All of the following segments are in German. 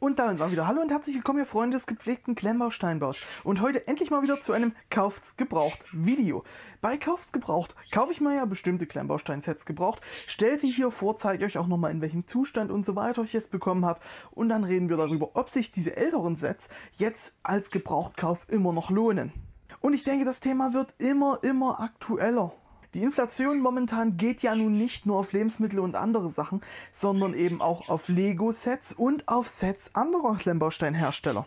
Und damit auch wieder Hallo und herzlich willkommen, ihr Freunde des gepflegten Klemmbausteinbaus. Und heute endlich mal wieder zu einem Kaufts gebraucht Video. Bei Kaufts gebraucht kaufe ich mal ja bestimmte Klemmbausteinsets gebraucht, stelle sie hier vor, zeige euch auch nochmal in welchem Zustand und so weiter ich es bekommen habe. Und dann reden wir darüber, ob sich diese älteren Sets jetzt als Gebrauchtkauf immer noch lohnen. Und ich denke, das Thema wird immer, immer aktueller. Die Inflation momentan geht ja nun nicht nur auf Lebensmittel und andere Sachen, sondern eben auch auf Lego-Sets und auf Sets anderer Klemmbausteinhersteller.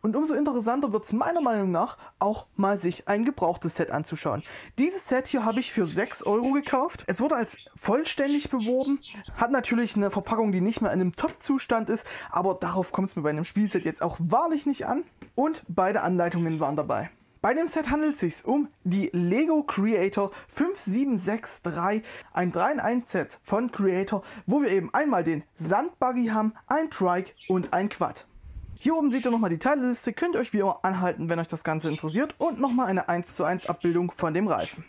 Und umso interessanter wird es meiner Meinung nach, auch mal sich ein gebrauchtes Set anzuschauen. Dieses Set hier habe ich für 6 Euro gekauft. Es wurde als vollständig beworben, hat natürlich eine Verpackung, die nicht mehr in einem Top-Zustand ist, aber darauf kommt es mir bei einem Spielset jetzt auch wahrlich nicht an. Und beide Anleitungen waren dabei. Bei dem Set handelt es sich um die Lego Creator 5763, ein 3 in 1 Set von Creator, wo wir eben einmal den Sandbuggy haben, ein Trike und ein Quad. Hier oben seht ihr nochmal die Teilliste, könnt ihr euch wie immer anhalten, wenn euch das Ganze interessiert und nochmal eine 1 zu 1 Abbildung von dem Reifen.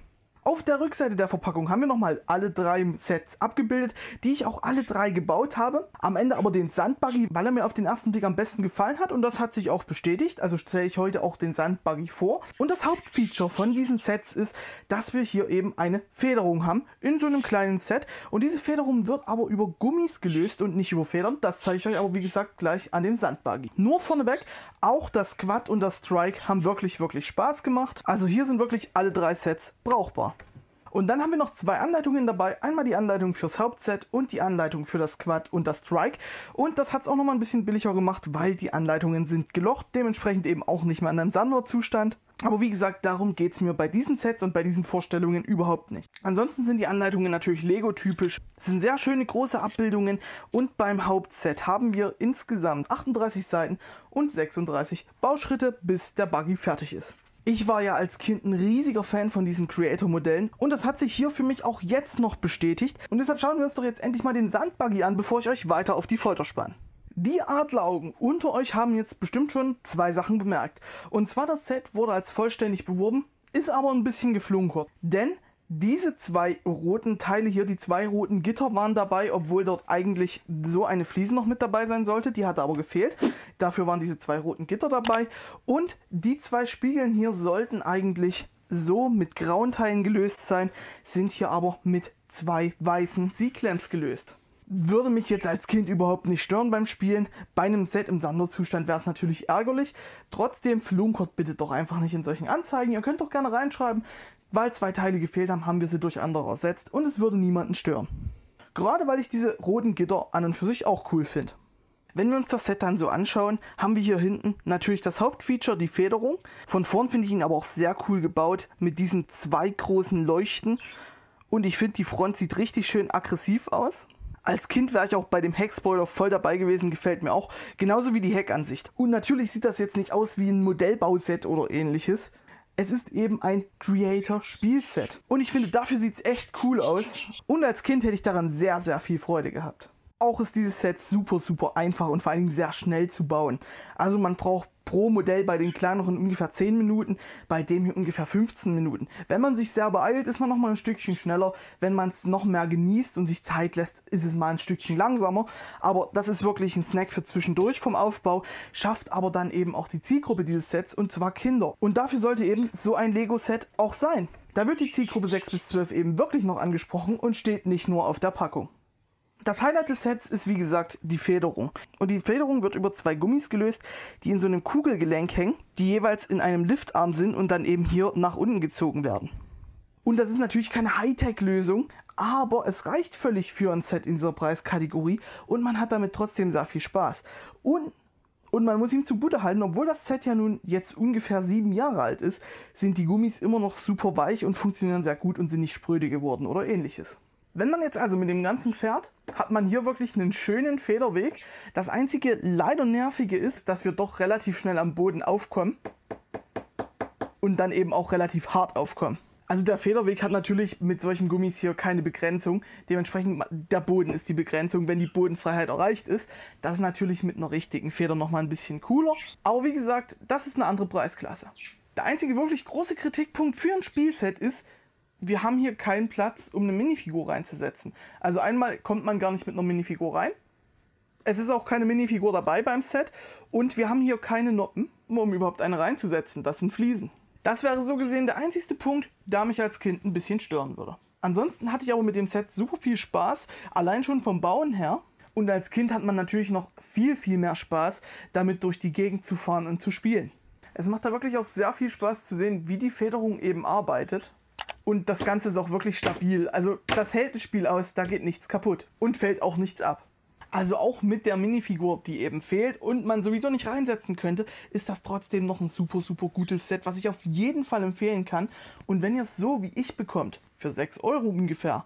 Auf der Rückseite der Verpackung haben wir nochmal alle drei Sets abgebildet, die ich auch alle drei gebaut habe. Am Ende aber den Sandbuggy, weil er mir auf den ersten Blick am besten gefallen hat und das hat sich auch bestätigt. Also stelle ich heute auch den Sandbuggy vor. Und das Hauptfeature von diesen Sets ist, dass wir hier eben eine Federung haben in so einem kleinen Set. Und diese Federung wird aber über Gummis gelöst und nicht über Federn. Das zeige ich euch aber wie gesagt gleich an dem Sandbuggy. Nur vorneweg, auch das Quad und das Strike haben wirklich, wirklich Spaß gemacht. Also hier sind wirklich alle drei Sets brauchbar. Und dann haben wir noch zwei Anleitungen dabei. Einmal die Anleitung fürs Hauptset und die Anleitung für das Quad und das Strike. Und das hat es auch nochmal ein bisschen billiger gemacht, weil die Anleitungen sind gelocht, dementsprechend eben auch nicht mehr in einem Sandwort-Zustand. Aber wie gesagt, darum geht es mir bei diesen Sets und bei diesen Vorstellungen überhaupt nicht. Ansonsten sind die Anleitungen natürlich Lego-typisch. Es sind sehr schöne große Abbildungen und beim Hauptset haben wir insgesamt 38 Seiten und 36 Bauschritte, bis der Buggy fertig ist. Ich war ja als Kind ein riesiger Fan von diesen Creator-Modellen und das hat sich hier für mich auch jetzt noch bestätigt. Und deshalb schauen wir uns doch jetzt endlich mal den Sandbuggy an, bevor ich euch weiter auf die Folter spanne. Die Adleraugen unter euch haben jetzt bestimmt schon zwei Sachen bemerkt. Und zwar das Set wurde als vollständig beworben, ist aber ein bisschen geflunkert. Denn diese zwei roten Teile hier, die zwei roten Gitter waren dabei, obwohl dort eigentlich so eine Fliese noch mit dabei sein sollte. Die hatte aber gefehlt. Dafür waren diese zwei roten Gitter dabei. Und die zwei Spiegeln hier sollten eigentlich so mit grauen Teilen gelöst sein, sind hier aber mit zwei weißen Siegclamps gelöst. Würde mich jetzt als Kind überhaupt nicht stören beim Spielen. Bei einem Set im sander wäre es natürlich ärgerlich. Trotzdem flunkert bitte doch einfach nicht in solchen Anzeigen. Ihr könnt doch gerne reinschreiben, weil zwei Teile gefehlt haben, haben wir sie durch andere ersetzt und es würde niemanden stören. Gerade weil ich diese roten Gitter an und für sich auch cool finde. Wenn wir uns das Set dann so anschauen, haben wir hier hinten natürlich das Hauptfeature, die Federung. Von vorn finde ich ihn aber auch sehr cool gebaut mit diesen zwei großen Leuchten. Und ich finde, die Front sieht richtig schön aggressiv aus. Als Kind wäre ich auch bei dem Heck-Spoiler voll dabei gewesen, gefällt mir auch. Genauso wie die Heckansicht. Und natürlich sieht das jetzt nicht aus wie ein Modellbauset oder ähnliches, es ist eben ein Creator-Spielset. Und ich finde, dafür sieht es echt cool aus. Und als Kind hätte ich daran sehr, sehr viel Freude gehabt. Auch ist dieses Set super, super einfach und vor allen Dingen sehr schnell zu bauen. Also man braucht pro Modell bei den kleineren ungefähr 10 Minuten, bei dem hier ungefähr 15 Minuten. Wenn man sich sehr beeilt, ist man nochmal ein Stückchen schneller. Wenn man es noch mehr genießt und sich Zeit lässt, ist es mal ein Stückchen langsamer. Aber das ist wirklich ein Snack für zwischendurch vom Aufbau, schafft aber dann eben auch die Zielgruppe dieses Sets und zwar Kinder. Und dafür sollte eben so ein Lego-Set auch sein. Da wird die Zielgruppe 6 bis 12 eben wirklich noch angesprochen und steht nicht nur auf der Packung. Das Highlight des Sets ist wie gesagt die Federung. Und die Federung wird über zwei Gummis gelöst, die in so einem Kugelgelenk hängen, die jeweils in einem Liftarm sind und dann eben hier nach unten gezogen werden. Und das ist natürlich keine Hightech-Lösung, aber es reicht völlig für ein Set in dieser Preiskategorie und man hat damit trotzdem sehr viel Spaß. Und, und man muss ihm zu zugute halten, obwohl das Set ja nun jetzt ungefähr sieben Jahre alt ist, sind die Gummis immer noch super weich und funktionieren sehr gut und sind nicht spröde geworden oder ähnliches. Wenn man jetzt also mit dem Ganzen fährt, hat man hier wirklich einen schönen Federweg. Das einzige leider nervige ist, dass wir doch relativ schnell am Boden aufkommen und dann eben auch relativ hart aufkommen. Also der Federweg hat natürlich mit solchen Gummis hier keine Begrenzung. Dementsprechend der Boden ist die Begrenzung, wenn die Bodenfreiheit erreicht ist. Das ist natürlich mit einer richtigen Feder nochmal ein bisschen cooler. Aber wie gesagt, das ist eine andere Preisklasse. Der einzige wirklich große Kritikpunkt für ein Spielset ist, wir haben hier keinen Platz, um eine Minifigur reinzusetzen. Also einmal kommt man gar nicht mit einer Minifigur rein. Es ist auch keine Minifigur dabei beim Set. Und wir haben hier keine Noppen, um überhaupt eine reinzusetzen. Das sind Fliesen. Das wäre so gesehen der einzigste Punkt, der mich als Kind ein bisschen stören würde. Ansonsten hatte ich aber mit dem Set super viel Spaß, allein schon vom Bauen her. Und als Kind hat man natürlich noch viel, viel mehr Spaß, damit durch die Gegend zu fahren und zu spielen. Es macht da wirklich auch sehr viel Spaß zu sehen, wie die Federung eben arbeitet. Und das Ganze ist auch wirklich stabil. Also das hält das Spiel aus, da geht nichts kaputt und fällt auch nichts ab. Also auch mit der Minifigur, die eben fehlt und man sowieso nicht reinsetzen könnte, ist das trotzdem noch ein super, super gutes Set, was ich auf jeden Fall empfehlen kann. Und wenn ihr es so wie ich bekommt, für 6 Euro ungefähr,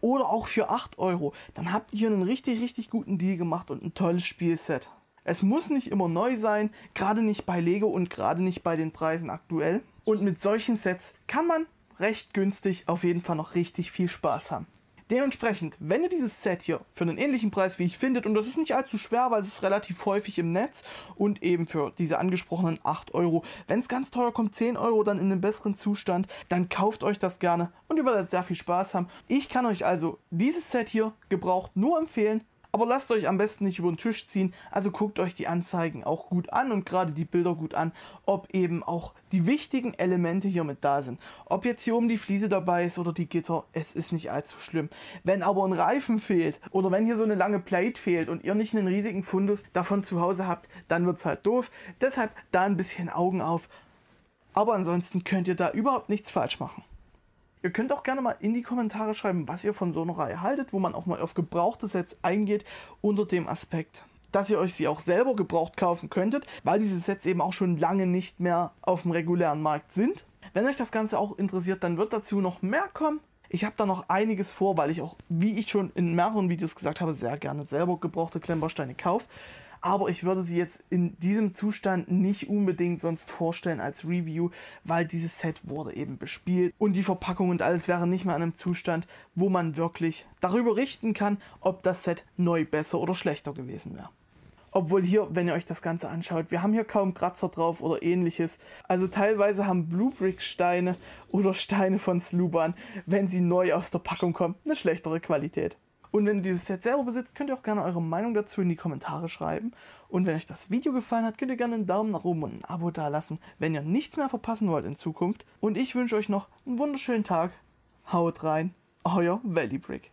oder auch für 8 Euro, dann habt ihr einen richtig, richtig guten Deal gemacht und ein tolles Spielset. Es muss nicht immer neu sein, gerade nicht bei Lego und gerade nicht bei den Preisen aktuell. Und mit solchen Sets kann man recht günstig, auf jeden Fall noch richtig viel Spaß haben. Dementsprechend, wenn ihr dieses Set hier für einen ähnlichen Preis wie ich findet, und das ist nicht allzu schwer, weil es ist relativ häufig im Netz und eben für diese angesprochenen 8 Euro, wenn es ganz teuer kommt, 10 Euro dann in einem besseren Zustand, dann kauft euch das gerne und ihr werdet sehr viel Spaß haben. Ich kann euch also dieses Set hier gebraucht nur empfehlen aber lasst euch am besten nicht über den Tisch ziehen. Also guckt euch die Anzeigen auch gut an und gerade die Bilder gut an, ob eben auch die wichtigen Elemente hier mit da sind. Ob jetzt hier oben die Fliese dabei ist oder die Gitter, es ist nicht allzu schlimm. Wenn aber ein Reifen fehlt oder wenn hier so eine lange Plate fehlt und ihr nicht einen riesigen Fundus davon zu Hause habt, dann wird es halt doof. Deshalb da ein bisschen Augen auf. Aber ansonsten könnt ihr da überhaupt nichts falsch machen. Ihr könnt auch gerne mal in die Kommentare schreiben, was ihr von so einer Reihe haltet, wo man auch mal auf gebrauchte Sets eingeht unter dem Aspekt, dass ihr euch sie auch selber gebraucht kaufen könntet, weil diese Sets eben auch schon lange nicht mehr auf dem regulären Markt sind. Wenn euch das Ganze auch interessiert, dann wird dazu noch mehr kommen. Ich habe da noch einiges vor, weil ich auch, wie ich schon in mehreren Videos gesagt habe, sehr gerne selber gebrauchte Klemmbausteine kaufe aber ich würde sie jetzt in diesem Zustand nicht unbedingt sonst vorstellen als Review, weil dieses Set wurde eben bespielt und die Verpackung und alles wäre nicht mehr in einem Zustand, wo man wirklich darüber richten kann, ob das Set neu besser oder schlechter gewesen wäre. Obwohl hier, wenn ihr euch das Ganze anschaut, wir haben hier kaum Kratzer drauf oder ähnliches. Also teilweise haben Bluebrick-Steine oder Steine von Sluban, wenn sie neu aus der Packung kommen, eine schlechtere Qualität. Und wenn ihr dieses Set selber besitzt, könnt ihr auch gerne eure Meinung dazu in die Kommentare schreiben. Und wenn euch das Video gefallen hat, könnt ihr gerne einen Daumen nach oben und ein Abo dalassen, wenn ihr nichts mehr verpassen wollt in Zukunft. Und ich wünsche euch noch einen wunderschönen Tag. Haut rein, euer Valley Brick.